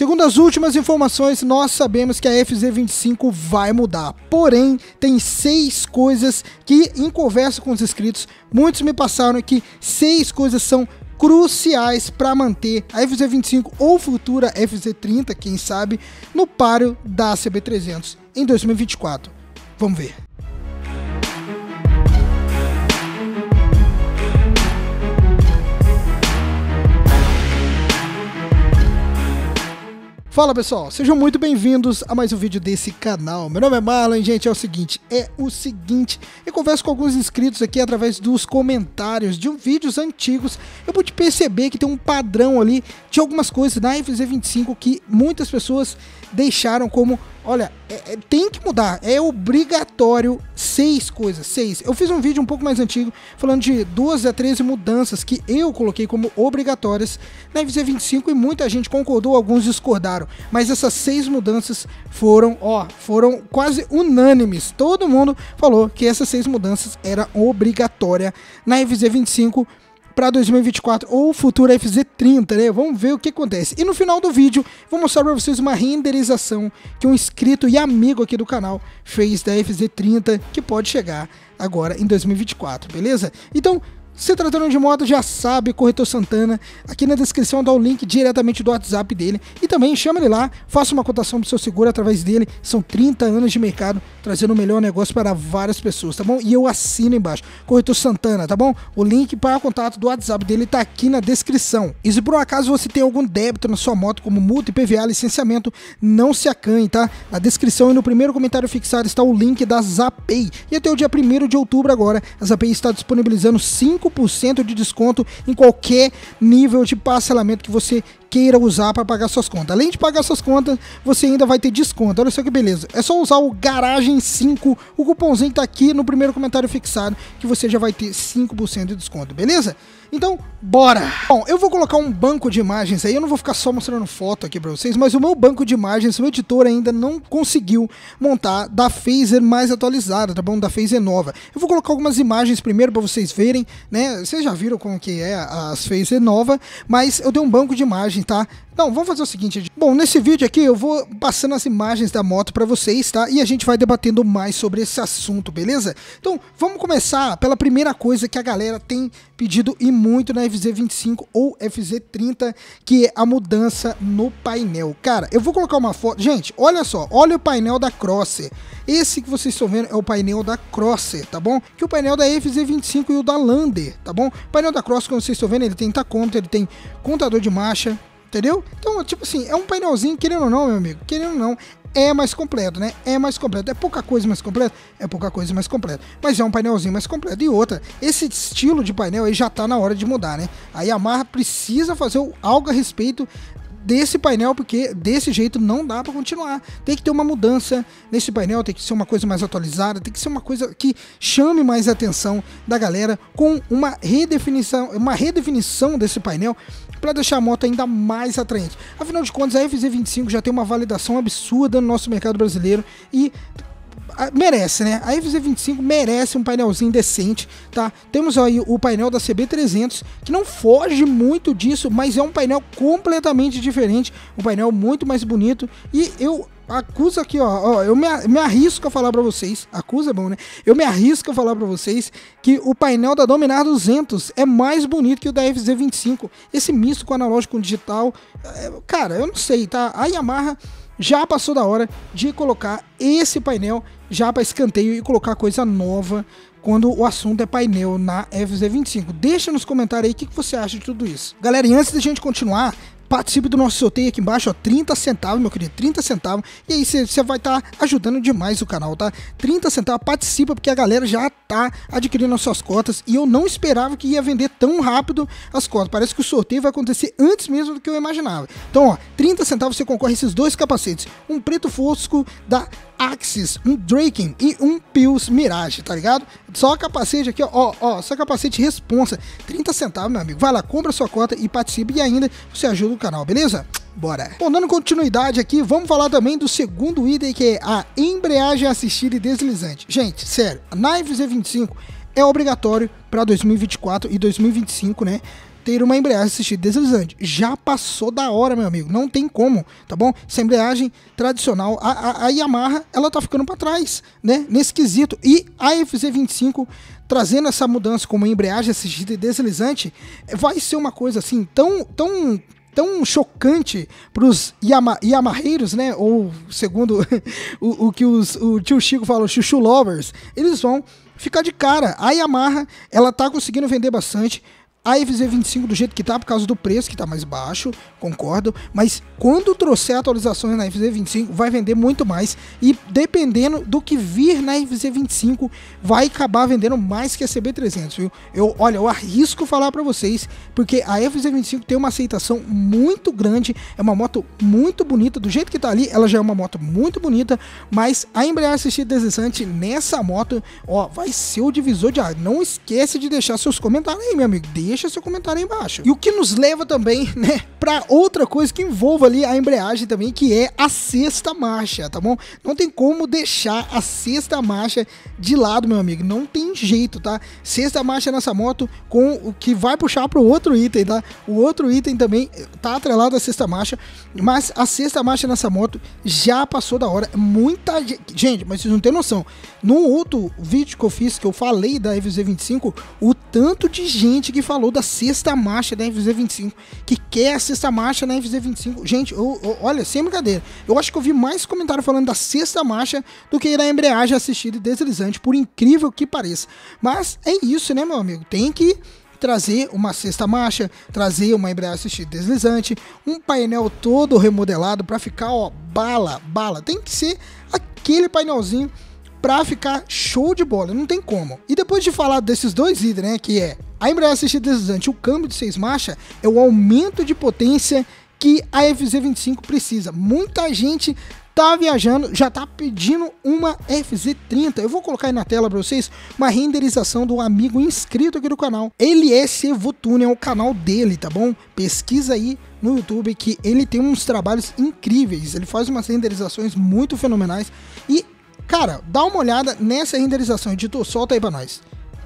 Segundo as últimas informações, nós sabemos que a FZ25 vai mudar. Porém, tem seis coisas que, em conversa com os inscritos, muitos me passaram que seis coisas são cruciais para manter a FZ25 ou futura FZ30, quem sabe, no páreo da CB300 em 2024. Vamos ver. Fala pessoal, sejam muito bem-vindos a mais um vídeo desse canal. Meu nome é Marlon, gente, é o seguinte, é o seguinte, eu converso com alguns inscritos aqui através dos comentários de um, vídeos antigos. Eu pude perceber que tem um padrão ali de algumas coisas na FZ25 que muitas pessoas deixaram como Olha, é, é, tem que mudar. É obrigatório seis coisas. Seis. Eu fiz um vídeo um pouco mais antigo falando de 12 a 13 mudanças que eu coloquei como obrigatórias na FZ 25 e muita gente concordou, alguns discordaram. Mas essas seis mudanças foram, ó, foram quase unânimes. Todo mundo falou que essas seis mudanças era obrigatória na FZ 25 para 2024 ou futura FZ30, né? Vamos ver o que acontece. E no final do vídeo, vou mostrar para vocês uma renderização que um inscrito e amigo aqui do canal fez da FZ30, que pode chegar agora em 2024, beleza? Então, se tratando de moto, já sabe, corretor Santana. Aqui na descrição dá o link diretamente do WhatsApp dele. E também chama ele lá, faça uma cotação pro seu seguro através dele. São 30 anos de mercado, trazendo o melhor negócio para várias pessoas, tá bom? E eu assino embaixo. Corretor Santana, tá bom? O link para o contato do WhatsApp dele tá aqui na descrição. E se por um acaso você tem algum débito na sua moto, como multa, IPVA, licenciamento, não se acanhe, tá? Na descrição e no primeiro comentário fixado está o link da Zapay. E até o dia 1 de outubro agora, a Zapay está disponibilizando 5 5% de desconto em qualquer nível de parcelamento que você queira usar para pagar suas contas. Além de pagar suas contas, você ainda vai ter desconto. Olha só que beleza. É só usar o Garagem 5. O cupomzinho tá aqui no primeiro comentário fixado que você já vai ter 5% de desconto, beleza? Então, bora! Bom, eu vou colocar um banco de imagens aí, eu não vou ficar só mostrando foto aqui pra vocês, mas o meu banco de imagens, o editor ainda não conseguiu montar da Phaser mais atualizada, tá bom? Da Phaser nova. Eu vou colocar algumas imagens primeiro pra vocês verem, né? Vocês já viram como que é as Phaser nova, mas eu tenho um banco de imagens, tá? Então, vamos fazer o seguinte. Bom, nesse vídeo aqui eu vou passando as imagens da moto para vocês, tá? E a gente vai debatendo mais sobre esse assunto, beleza? Então, vamos começar pela primeira coisa que a galera tem pedido e muito na FZ25 ou FZ30, que é a mudança no painel. Cara, eu vou colocar uma foto. Gente, olha só, olha o painel da Crosser. Esse que vocês estão vendo é o painel da Crosser, tá bom? Que o painel da FZ25 e o da Lander, tá bom? O painel da Crosser, como vocês estão vendo, ele tem tacômetro, ele tem contador de marcha, entendeu? Então, tipo assim, é um painelzinho, querendo ou não, meu amigo, querendo ou não, é mais completo, né? É mais completo. É pouca coisa mais completa? É pouca coisa mais completa. Mas é um painelzinho mais completo. E outra, esse estilo de painel aí já tá na hora de mudar, né? Aí a Yamaha precisa fazer algo a respeito desse painel, porque desse jeito não dá para continuar. Tem que ter uma mudança nesse painel, tem que ser uma coisa mais atualizada, tem que ser uma coisa que chame mais a atenção da galera com uma redefinição, uma redefinição desse painel para deixar a moto ainda mais atraente. Afinal de contas, a FZ25 já tem uma validação absurda no nosso mercado brasileiro e ah, merece, né? A FZ25 merece um painelzinho decente, tá? Temos aí o painel da CB300, que não foge muito disso, mas é um painel completamente diferente, um painel muito mais bonito, e eu acusa aqui, ó, ó eu me, me, arrisco a falar para vocês, acusa é bom, né? Eu me arrisco a falar para vocês que o painel da Dominar 200 é mais bonito que o da FZ25. Esse misto com analógico com digital, é, cara, eu não sei, tá? A Yamaha já passou da hora de colocar esse painel já para escanteio e colocar coisa nova quando o assunto é painel na FZ25. Deixa nos comentários aí o que, que, você acha de tudo isso. Galera, e antes da gente continuar, Participe do nosso sorteio aqui embaixo, ó, 30 centavos, meu querido, 30 centavos. E aí você vai estar tá ajudando demais o canal, tá? 30 centavos, participa porque a galera já tá adquirindo as suas cotas e eu não esperava que ia vender tão rápido as cotas. Parece que o sorteio vai acontecer antes mesmo do que eu imaginava. Então, ó, 30 centavos você concorre a esses dois capacetes, um preto fosco da Axis, um Draken e um Pils Mirage, tá ligado? Só capacete aqui, ó, ó, ó, só capacete responsa, 30 centavos, meu amigo. Vai lá, compra sua cota e participe e ainda você ajuda canal, beleza? Bora! Bom, dando continuidade aqui, vamos falar também do segundo item que é a embreagem assistida e deslizante. Gente, sério, na FZ25 é obrigatório para 2024 e 2025, né? ter uma embreagem assistida deslizante. Já passou da hora, meu amigo. Não tem como, tá bom? Essa embreagem tradicional, a, a, a Yamaha, ela tá ficando para trás, né? Nesse quesito. E a FZ25 trazendo essa mudança como embreagem assistida deslizante vai ser uma coisa assim tão tão tão chocante para os yama, yamarreiros, né? Ou segundo o, o, que os, o tio Chico falou, chuchu lovers, eles vão ficar de cara. A Yamaha, ela tá conseguindo vender bastante a FZ25 do jeito que tá, por causa do preço que tá mais baixo, concordo. Mas quando trouxer atualizações na FZ25, vai vender muito mais. E dependendo do que vir na FZ25, vai acabar vendendo mais que a CB300, viu? Eu, olha, eu arrisco falar para vocês, porque a FZ25 tem uma aceitação muito grande. É uma moto muito bonita. Do jeito que tá ali, ela já é uma moto muito bonita. Mas a embreagem assistida deslizante nessa moto, ó, vai ser o divisor de ar. Não esquece de deixar seus comentários aí, meu amigo deixa seu comentário aí embaixo. E o que nos leva também, né, para outra coisa que envolva ali a embreagem também, que é a sexta marcha, tá bom? Não tem como deixar a sexta marcha de lado, meu amigo, não tem jeito, tá? Sexta marcha nessa moto com o que vai puxar para o outro item, tá? O outro item também eh, tá atrelado à sexta marcha, mas a sexta marcha nessa moto já passou da hora. Muita gente, gente mas vocês não tem noção. no outro vídeo que eu fiz que eu falei da FZ25, o tanto de gente que falou falou da sexta marcha da FZ25, que quer é a sexta marcha da FZ25. Gente, eu, eu, olha, sem brincadeira, eu acho que eu vi mais comentário falando da sexta marcha do que da embreagem assistida e deslizante, por incrível que pareça. Mas é isso, né, meu amigo? Tem que trazer uma sexta marcha, trazer uma embreagem assistida deslizante, um painel todo remodelado para ficar, ó, bala, bala. Tem que ser aquele painelzinho pra ficar show de bola, não tem como. E depois de falar desses dois itens, né, que é a Embraer assistida deslizante, o câmbio de seis marchas, é o aumento de potência que a FZ25 precisa. Muita gente tá viajando, já tá pedindo uma FZ30. Eu vou colocar aí na tela para vocês uma renderização do amigo inscrito aqui do canal. Ele é Sevotune, é o canal dele, tá bom? Pesquisa aí no YouTube que ele tem uns trabalhos incríveis, ele faz umas renderizações muito fenomenais e Cara, dá uma olhada nessa renderização, editor, solta aí pra nós.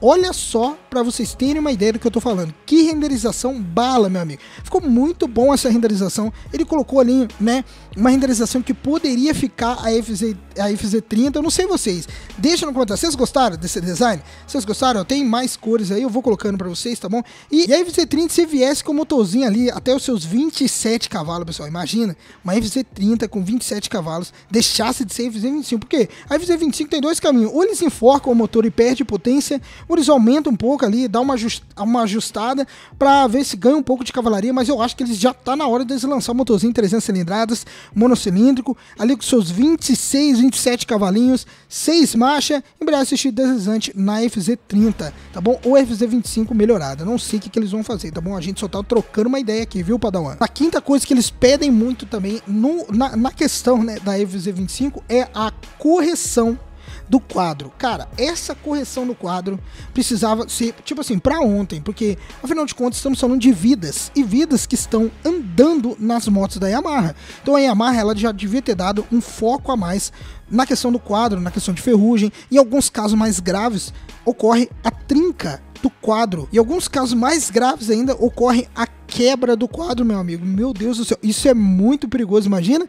Olha só para vocês terem uma ideia do que eu tô falando. Que renderização bala, meu amigo. Ficou muito bom essa renderização. Ele colocou ali, né, uma renderização que poderia ficar a FZ a FZ30. Eu não sei vocês. Deixa no comentário. Vocês gostaram desse design? Vocês gostaram? Tem mais cores aí, eu vou colocando para vocês, tá bom? E, e a FZ30 se viesse com o motorzinho ali até os seus 27 cavalos, pessoal. Imagina, uma FZ30 com 27 cavalos deixasse de ser FZ25. Por quê? A FZ25 tem dois caminhos. Ou eles enforcam o motor e perde potência, eles aumentam aumenta um pouco ali, dá uma, uma ajustada para ver se ganha um pouco de cavalaria, mas eu acho que eles já tá na hora de lançar o motorzinho 300 cilindradas, monocilíndrico, ali com seus 26, 27 cavalinhos, 6 marchas, embreagem assistida deslizante na FZ30, tá bom? Ou FZ25 melhorada, não sei o que, que eles vão fazer, tá bom? A gente só tá trocando uma ideia aqui, viu, Padawan? A quinta coisa que eles pedem muito também no, na, na questão né, da FZ25 é a correção do quadro. Cara, essa correção do quadro precisava ser, tipo assim, para ontem, porque afinal de contas estamos falando de vidas e vidas que estão andando nas motos da Yamaha. Então a Yamaha ela já devia ter dado um foco a mais na questão do quadro, na questão de ferrugem, em alguns casos mais graves ocorre a trinca do quadro. Em alguns casos mais graves ainda ocorre a quebra do quadro, meu amigo. Meu Deus do céu, isso é muito perigoso, imagina?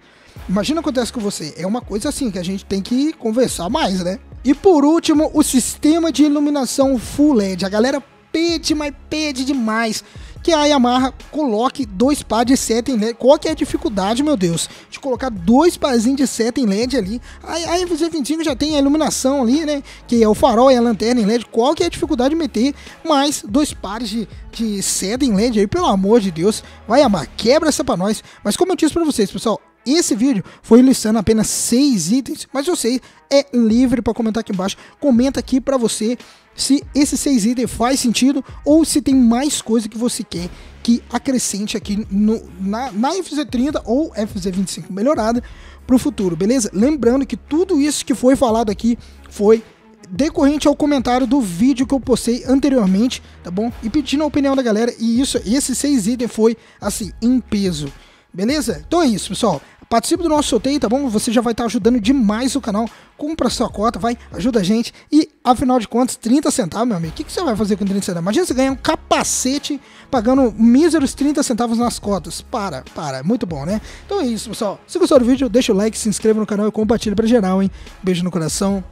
Imagina o que acontece com você. É uma coisa assim que a gente tem que conversar mais, né? E por último, o sistema de iluminação full LED. A galera pede, mas pede demais que a Yamaha coloque dois pares de seta em LED. Qual que é a dificuldade, meu Deus, de colocar dois pares de seta em LED ali? A, a MZ25 já tem a iluminação ali, né? Que é o farol e a lanterna em LED. Qual que é a dificuldade de meter mais dois pares de, de seta em LED aí? Pelo amor de Deus. Vai, Yamaha, quebra essa pra nós. Mas como eu disse pra vocês, pessoal, esse vídeo foi listando apenas seis itens, mas eu sei, é livre para comentar aqui embaixo. Comenta aqui para você se esses seis itens faz sentido ou se tem mais coisa que você quer que acrescente aqui no, na, na FZ30 ou FZ25 melhorada para o futuro, beleza? Lembrando que tudo isso que foi falado aqui foi decorrente ao comentário do vídeo que eu postei anteriormente, tá bom? E pedindo a opinião da galera, e isso, esses seis itens foi, assim, em peso. Beleza? Então é isso, pessoal. Participe do nosso sorteio, tá bom? Você já vai estar tá ajudando demais o canal. Compra sua cota, vai, ajuda a gente. E, afinal de contas, 30 centavos, meu amigo. O que, que, você vai fazer com 30 centavos? Imagina você ganhar um capacete pagando míseros 30 centavos nas cotas. Para, para. Muito bom, né? Então é isso, pessoal. Se gostou do vídeo, deixa o like, se inscreva no canal e compartilha pra geral, hein? Beijo no coração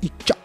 e tchau.